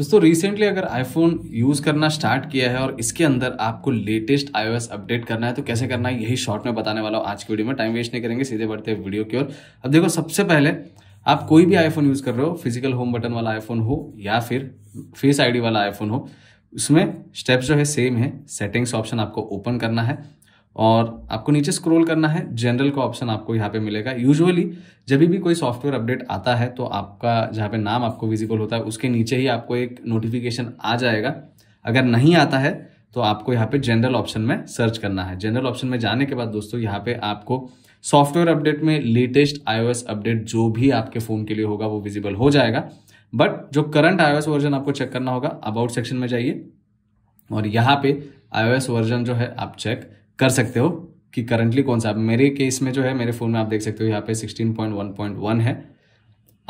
दोस्तों रिसेंटली अगर iPhone use करना स्टार्ट किया है और इसके अंदर आपको लेटेस्ट आईओएस अपडेट करना है तो कैसे करना है यही शॉर्ट में बताने वाला हूँ आज की वीडियो में टाइम वेस्ट नहीं करेंगे सीधे बढ़ते हैं वीडियो की ओर अब देखो सबसे पहले आप कोई भी आईफोन यूज़ कर रहे हो फिजिकल होम बटन वाला आईफोन हो या फिर फेस आईडी वाला आईफोन हो उसमें स्टेप्स जो है सेम है सेटिंग्स ऑप्शन आपको ओपन करना है और आपको नीचे स्क्रॉल करना है जनरल का ऑप्शन आपको यहाँ पे मिलेगा यूजुअली जब भी कोई सॉफ्टवेयर अपडेट आता है तो आपका जहाँ पे नाम आपको विजिबल होता है उसके नीचे ही आपको एक नोटिफिकेशन आ जाएगा अगर नहीं आता है तो आपको यहाँ पे जनरल ऑप्शन में सर्च करना है जनरल ऑप्शन में जाने के बाद दोस्तों यहाँ पे आपको सॉफ्टवेयर अपडेट में लेटेस्ट आई अपडेट जो भी आपके फ़ोन के लिए होगा वो विजिबल हो जाएगा बट जो करंट आई वर्जन आपको चेक करना होगा अबाउट सेक्शन में जाइए और यहाँ पे आई वर्जन जो है आप चेक कर सकते हो कि करंटली कौन सा मेरे केस में जो है मेरे फ़ोन में आप देख सकते हो यहाँ पे 16.1.1 है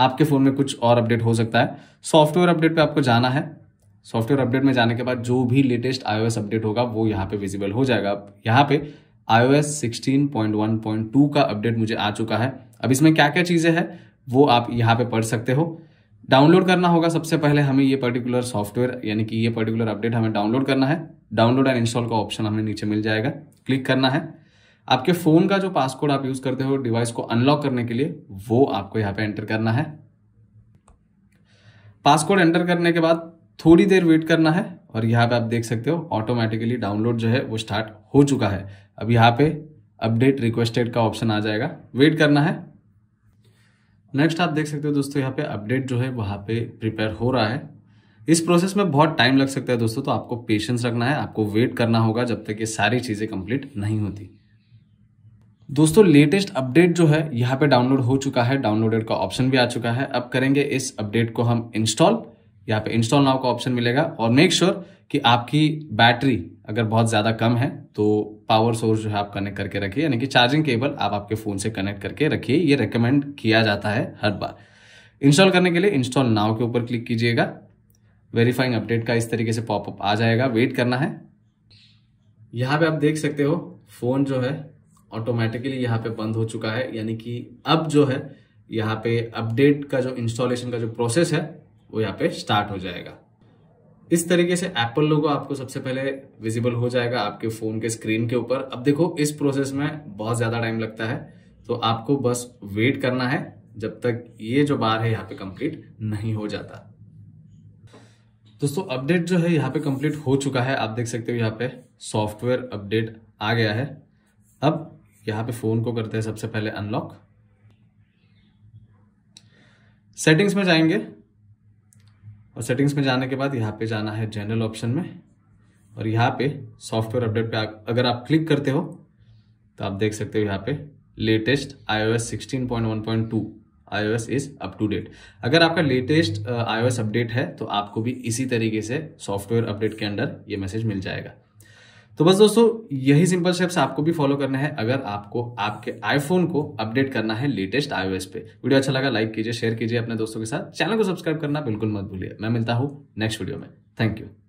आपके फ़ोन में कुछ और अपडेट हो सकता है सॉफ्टवेयर अपडेट पे आपको जाना है सॉफ्टवेयर अपडेट में जाने के बाद जो भी लेटेस्ट आईओएस अपडेट होगा वो यहाँ पे विजिबल हो जाएगा यहाँ पे आईओएस 16.1.2 का अपडेट मुझे आ चुका है अब इसमें क्या क्या चीज़ें हैं वो आप यहाँ पे पढ़ सकते हो डाउनलोड करना होगा सबसे पहले हमें ये पर्टिकुलर सॉफ्टवेयर यानी कि ये पर्टिकुलर अपडेट हमें डाउनलोड करना है डाउनलोड एंड इंस्टॉल का ऑप्शन हमें नीचे मिल जाएगा क्लिक करना है आपके फ़ोन का जो पासकोड आप यूज़ करते हो डिवाइस को अनलॉक करने के लिए वो आपको यहाँ पे एंटर करना है पासकोड एंटर करने के बाद थोड़ी देर वेट करना है और यहाँ पे आप देख सकते हो ऑटोमेटिकली डाउनलोड जो है वो स्टार्ट हो चुका है अब यहाँ पे अपडेट रिक्वेस्टेड का ऑप्शन आ जाएगा वेट करना है नेक्स्ट आप देख सकते हो दोस्तों यहाँ पे अपडेट जो है वहां पे प्रिपेयर हो रहा है इस प्रोसेस में बहुत टाइम लग सकता है दोस्तों तो आपको पेशेंस रखना है आपको वेट करना होगा जब तक ये सारी चीज़ें कंप्लीट नहीं होती दोस्तों लेटेस्ट अपडेट जो है यहाँ पे डाउनलोड हो चुका है डाउनलोडेड का ऑप्शन भी आ चुका है अब करेंगे इस अपडेट को हम इंस्टॉल यहाँ पे इंस्टॉल नाव का ऑप्शन मिलेगा और मेक श्योर sure कि आपकी बैटरी अगर बहुत ज़्यादा कम है तो पावर सोर्स जो है आप कनेक्ट करके रखिए यानी कि चार्जिंग केबल आप आपके फ़ोन से कनेक्ट करके रखिए ये रिकमेंड किया जाता है हर बार इंस्टॉल करने के लिए इंस्टॉल नाव के ऊपर क्लिक कीजिएगा वेरीफाइंग अपडेट का इस तरीके से पॉपअप आ जाएगा वेट करना है यहाँ पे आप देख सकते हो फोन जो है ऑटोमेटिकली यहाँ पे बंद हो चुका है यानी कि अब जो है यहाँ पे अपडेट का जो इंस्टॉलेशन का जो प्रोसेस है वो यहाँ पे स्टार्ट हो जाएगा इस तरीके से एप्पल लोगो आपको सबसे पहले विजिबल हो जाएगा आपके फोन के स्क्रीन के ऊपर अब देखो इस प्रोसेस में बहुत ज्यादा टाइम लगता है तो आपको बस वेट करना है जब तक ये जो बार है यहाँ पे कंप्लीट नहीं हो जाता दोस्तों अपडेट जो है यहाँ पे कंप्लीट हो चुका है आप देख सकते हो यहाँ पे सॉफ्टवेयर अपडेट आ गया है अब यहाँ पे फ़ोन को करते हैं सबसे पहले अनलॉक सेटिंग्स में जाएंगे और सेटिंग्स में जाने के बाद यहाँ पे जाना है जनरल ऑप्शन में और यहाँ पे सॉफ्टवेयर अपडेट पे अगर आप क्लिक करते हो तो आप देख सकते हो यहाँ पे latest iOS 16.1.2 iOS is up to date अगर आपका लेटेस्ट uh, iOS अपडेट है तो आपको भी इसी तरीके से सॉफ्टवेयर अपडेट के अंडर ये मैसेज मिल जाएगा तो बस दोस्तों यही सिंपल स्टेप्स आपको भी फॉलो करना है अगर आपको आपके आईफोन को अपडेट करना है लेटेस्ट आईओएस पे वीडियो अच्छा लगा लाइक कीजिए शेयर कीजिए अपने दोस्तों के साथ चैनल को सब्सक्राइब करना बिल्कुल मत भूलिए मैं मिलता हूँ नेक्स्ट वीडियो में थैंक यू